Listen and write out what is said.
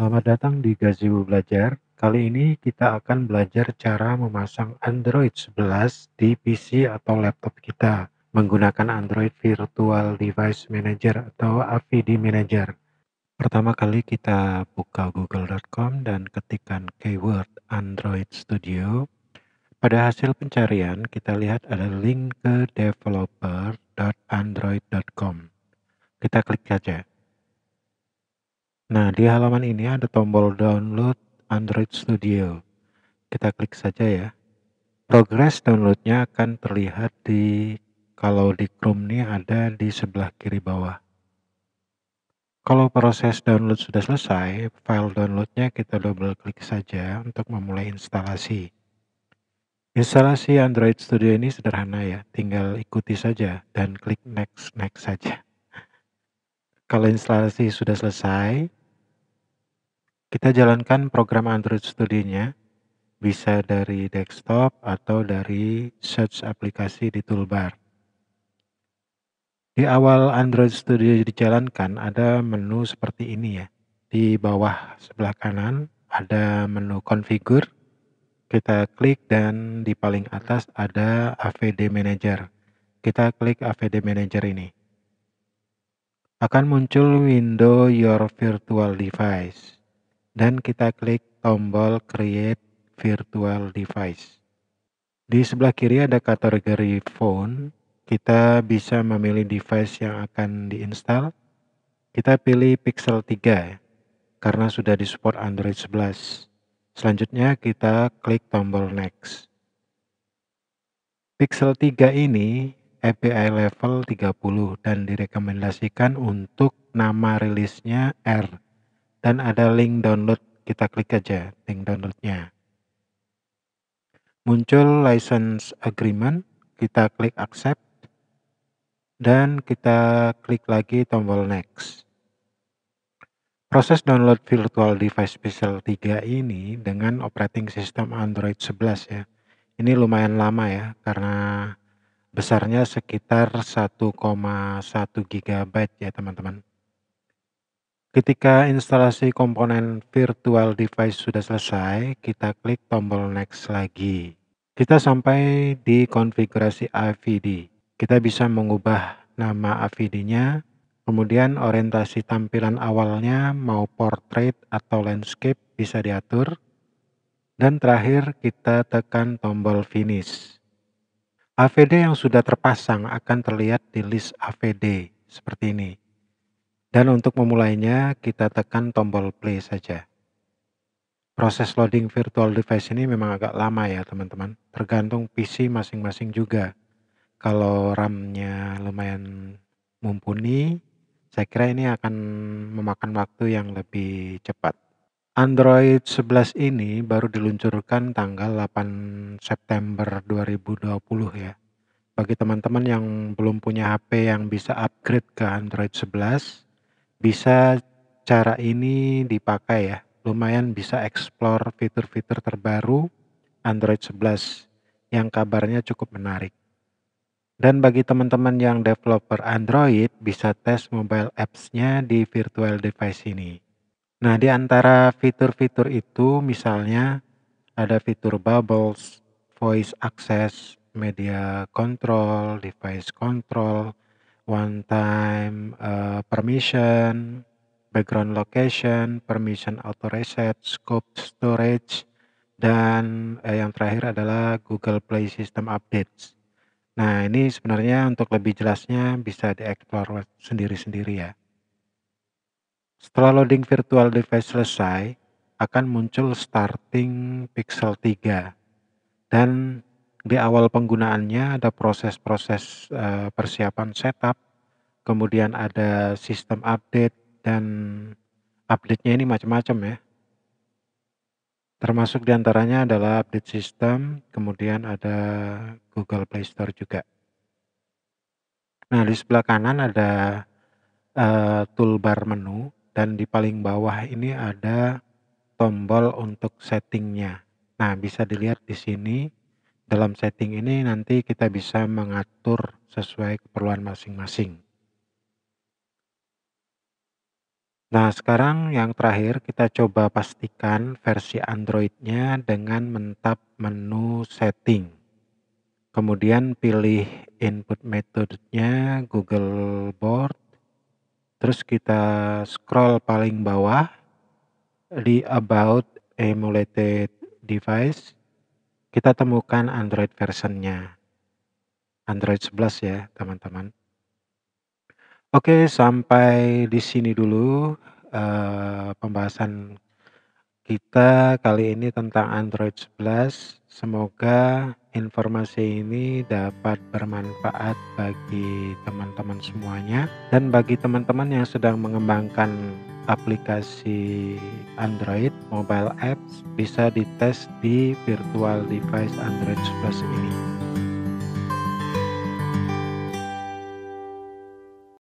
Selamat datang di Gazebo Belajar. Kali ini kita akan belajar cara memasang Android 11 di PC atau laptop kita menggunakan Android Virtual Device Manager atau AVD Manager. Pertama kali kita buka google.com dan ketikkan keyword Android Studio. Pada hasil pencarian kita lihat ada link ke developer.android.com. Kita klik saja. Nah, di halaman ini ada tombol download Android Studio. Kita klik saja ya. Progres downloadnya akan terlihat di kalau di Chrome ini ada di sebelah kiri bawah. Kalau proses download sudah selesai, file downloadnya kita double klik saja untuk memulai instalasi. Instalasi Android Studio ini sederhana ya, tinggal ikuti saja dan klik next next saja. Kalau instalasi sudah selesai, kita jalankan program Android Studio-nya, bisa dari desktop atau dari search aplikasi di toolbar. Di awal Android Studio dijalankan, ada menu seperti ini ya. Di bawah sebelah kanan ada menu configure, kita klik dan di paling atas ada AVD Manager. Kita klik AVD Manager ini. Akan muncul window Your Virtual Device dan kita klik tombol create virtual device. Di sebelah kiri ada kategori phone, kita bisa memilih device yang akan diinstal. Kita pilih Pixel 3 ya, karena sudah disupport Android 11. Selanjutnya kita klik tombol next. Pixel 3 ini API level 30 dan direkomendasikan untuk nama rilisnya R dan ada link download kita klik aja link downloadnya muncul license agreement kita klik accept dan kita klik lagi tombol next proses download virtual device special 3 ini dengan operating system Android 11 ya ini lumayan lama ya karena besarnya sekitar 1,1 GB ya teman-teman Ketika instalasi komponen virtual device sudah selesai, kita klik tombol next lagi. Kita sampai di konfigurasi AVD. Kita bisa mengubah nama AVD-nya, kemudian orientasi tampilan awalnya mau portrait atau landscape bisa diatur. Dan terakhir kita tekan tombol finish. AVD yang sudah terpasang akan terlihat di list AVD seperti ini. Dan untuk memulainya, kita tekan tombol play saja. Proses loading virtual device ini memang agak lama ya teman-teman. Tergantung PC masing-masing juga. Kalau RAM-nya lumayan mumpuni, saya kira ini akan memakan waktu yang lebih cepat. Android 11 ini baru diluncurkan tanggal 8 September 2020 ya. Bagi teman-teman yang belum punya HP yang bisa upgrade ke Android 11, bisa cara ini dipakai ya. Lumayan bisa explore fitur-fitur terbaru Android 11 yang kabarnya cukup menarik. Dan bagi teman-teman yang developer Android bisa tes mobile apps-nya di virtual device ini. Nah, di antara fitur-fitur itu misalnya ada fitur bubbles, voice access, media control, device control, one time uh, permission, background location, permission auto reset, scope storage, dan eh, yang terakhir adalah Google Play System Updates. Nah ini sebenarnya untuk lebih jelasnya bisa dieksplor sendiri-sendiri ya. Setelah loading virtual device selesai, akan muncul starting Pixel 3 dan di awal penggunaannya ada proses-proses eh, persiapan setup, kemudian ada sistem update dan update-nya ini macam-macam ya. Termasuk diantaranya adalah update sistem, kemudian ada Google Play Store juga. Nah di sebelah kanan ada eh, toolbar menu dan di paling bawah ini ada tombol untuk settingnya. Nah bisa dilihat di sini dalam setting ini nanti kita bisa mengatur sesuai keperluan masing-masing. Nah sekarang yang terakhir kita coba pastikan versi Androidnya dengan mentap menu setting. Kemudian pilih input metodenya Google Board. Terus kita scroll paling bawah di about emulated device kita temukan Android versionnya. Android 11 ya, teman-teman. Oke, sampai di sini dulu uh, pembahasan kita kali ini tentang Android 11. Semoga informasi ini dapat bermanfaat bagi teman-teman semuanya dan bagi teman-teman yang sedang mengembangkan aplikasi Android mobile apps bisa dites di virtual device Android 11 ini.